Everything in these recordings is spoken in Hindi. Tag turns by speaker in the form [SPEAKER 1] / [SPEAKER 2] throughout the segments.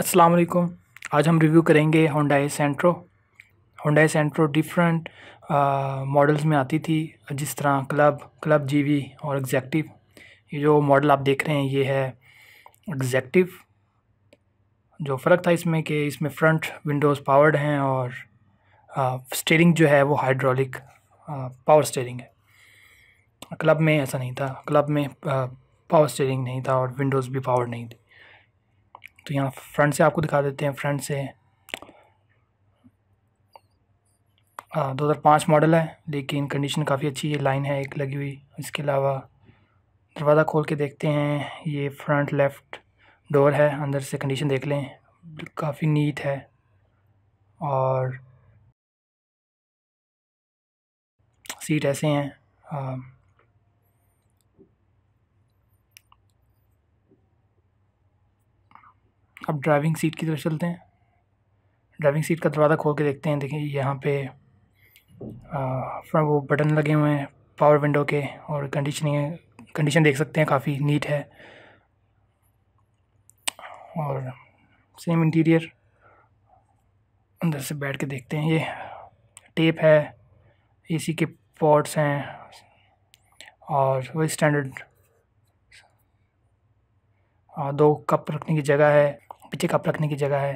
[SPEAKER 1] अस्सलाम वालेकुम आज हम रिव्यू करेंगे Hyundai Santro Hyundai Santro different models में आती थी जिस तरह क्लब क्लब जीवी और एग्जैक्टिव ये जो मॉडल आप देख रहे हैं ये है एग्जैक्टिव जो फ़र्क था इसमें कि इसमें फ्रंट विंडोज़ पावर्ड हैं और स्टेयरिंग जो है वो हाइड्रोलिक पावर स्टेयरिंग है क्लब में ऐसा नहीं था क्लब में पावर स्टेयरिंग नहीं था और विंडोज़ भी पावर्ड नहीं थी तो यहाँ फ्रंट से आपको दिखा देते हैं फ्रंट से दो हज़ार पाँच मॉडल है लेकिन कंडीशन काफ़ी अच्छी है लाइन है एक लगी हुई इसके अलावा दरवाज़ा खोल के देखते हैं ये फ्रंट लेफ़्ट डोर है अंदर से कंडीशन देख लें काफ़ी नीट है और सीट ऐसे हैं अब ड्राइविंग सीट की तरफ चलते हैं ड्राइविंग सीट का दरवाज़ा खोल के देखते हैं देखिए यहाँ पे फ्रंट वो बटन लगे हुए हैं पावर विंडो के और कंडीशनिंग कंडीशन देख सकते हैं काफ़ी नीट है और सेम इंटीरियर अंदर से बैठ के देखते हैं ये टेप है एसी के पॉट्स हैं और वही स्टैंडर्ड दो कप रखने की जगह है पीछे कप रखने की जगह है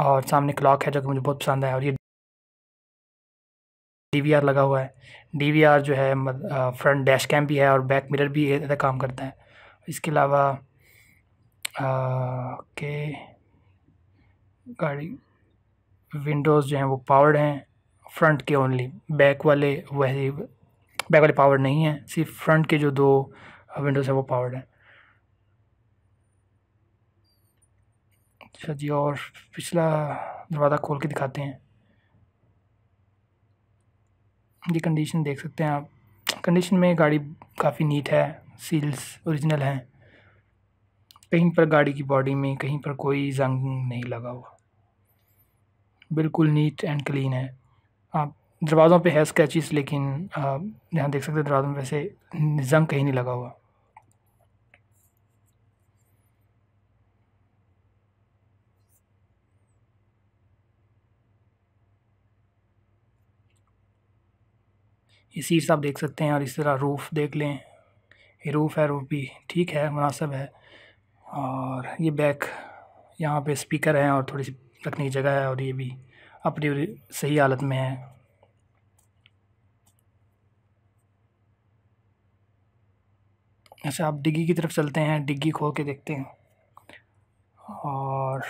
[SPEAKER 1] और सामने क्लॉक है जो कि मुझे बहुत पसंद है और ये डीवीआर लगा हुआ है डीवीआर जो है फ्रंट डैश कैम भी है और बैक मिरर भी काम करता है इसके अलावा के गाड़ी विंडोज़ जो हैं वो पावर्ड हैं फ्रंट के ओनली बैक वाले वही बैक वाले पावर्ड नहीं हैं सिर्फ फ्रंट के जो दो विंडोज़ हैं वो पावर्ड हैं अच्छा जी और पिछला दरवाज़ा खोल के दिखाते हैं ये कंडीशन देख सकते हैं आप कंडीशन में गाड़ी काफ़ी नीट है सील्स ओरिजिनल हैं कहीं पर गाड़ी की बॉडी में कहीं पर कोई जंग नहीं लगा हुआ बिल्कुल नीट एंड क्लीन है आप दरवाज़ों पे है स्केचेस लेकिन आप देख सकते हैं दरवाज़ों में वैसे जंग कहीं नहीं लगा हुआ ये सीट्स आप देख सकते हैं और इस तरह रूफ़ देख लें ये रूफ़ है रूफ़ भी ठीक है मुनासब है और ये बैक यहाँ पे स्पीकर है और थोड़ी सी रखने की जगह है और ये भी अपनी सही हालत में है अच्छा आप डिग्गी की तरफ चलते हैं डिग्गी खोल के देखते हैं और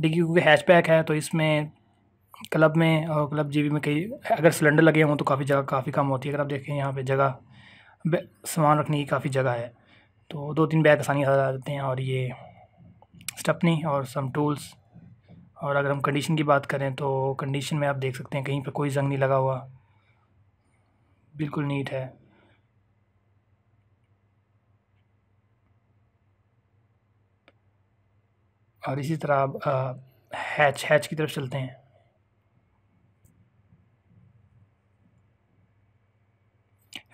[SPEAKER 1] डिग्गी क्योंकि हैचबैक है तो इसमें क्लब में और क्लब जीबी में कई अगर सिलेंडर लगे हों तो काफ़ी जगह काफ़ी कम होती है अगर आप देखें यहाँ पे जगह सामान रखने की काफ़ी जगह है तो दो तीन बैग आसानी से देते हैं और ये स्टपनी और सम टूल्स और अगर हम कंडीशन की बात करें तो कंडीशन में आप देख सकते हैं कहीं पर कोई जंग नहीं लगा हुआ बिल्कुल नीट है और इसी तरह आप हैच हैच की तरफ चलते हैं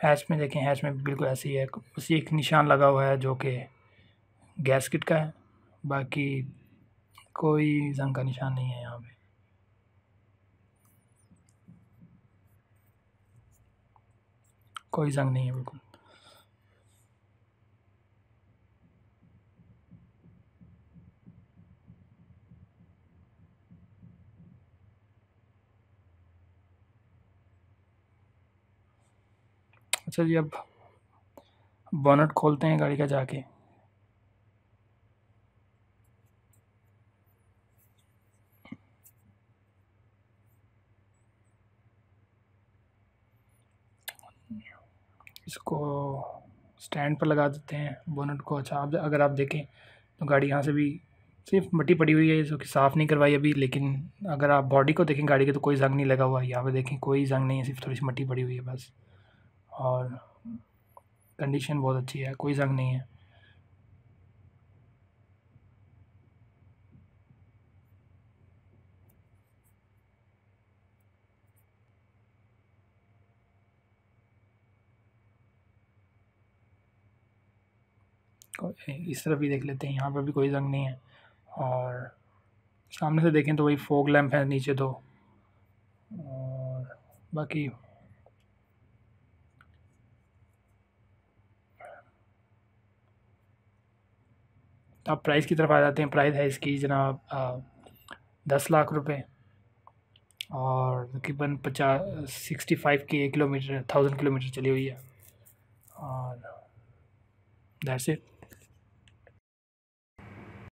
[SPEAKER 1] हैच में देखें हैच में बिल्कुल ऐसे ही है उसी एक निशान लगा हुआ है जो कि गैस किट का है बाकी कोई जंग का निशान नहीं है यहाँ पे कोई जंग नहीं है बिल्कुल चलिए अच्छा अब बॉनट खोलते हैं गाड़ी का जाके इसको स्टैंड पर लगा देते हैं बोनट को अच्छा आप अगर आप देखें तो गाड़ी यहाँ से भी सिर्फ मट्टी पड़ी हुई है जो कि साफ़ नहीं करवाई अभी लेकिन अगर आप बॉडी को देखें गाड़ी के तो कोई जंग नहीं लगा हुआ है यहाँ पे देखें कोई जंग नहीं है सिर्फ थोड़ी सी मट्टी पड़ी हुई है बस और कंडीशन बहुत अच्छी है कोई जंग नहीं है इस तरफ भी देख लेते हैं यहाँ पर भी कोई जंग नहीं है और सामने से देखें तो वही फोक लैंप है नीचे दो तो। और बाकी तो आप प्राइस की तरफ आ जाते हैं प्राइस है इसकी जनाब दस लाख रुपए और तकरीबन पचास सिक्सटी फाइव के किलोमीटर थाउजेंड किलोमीटर चली हुई है और दैट्स इट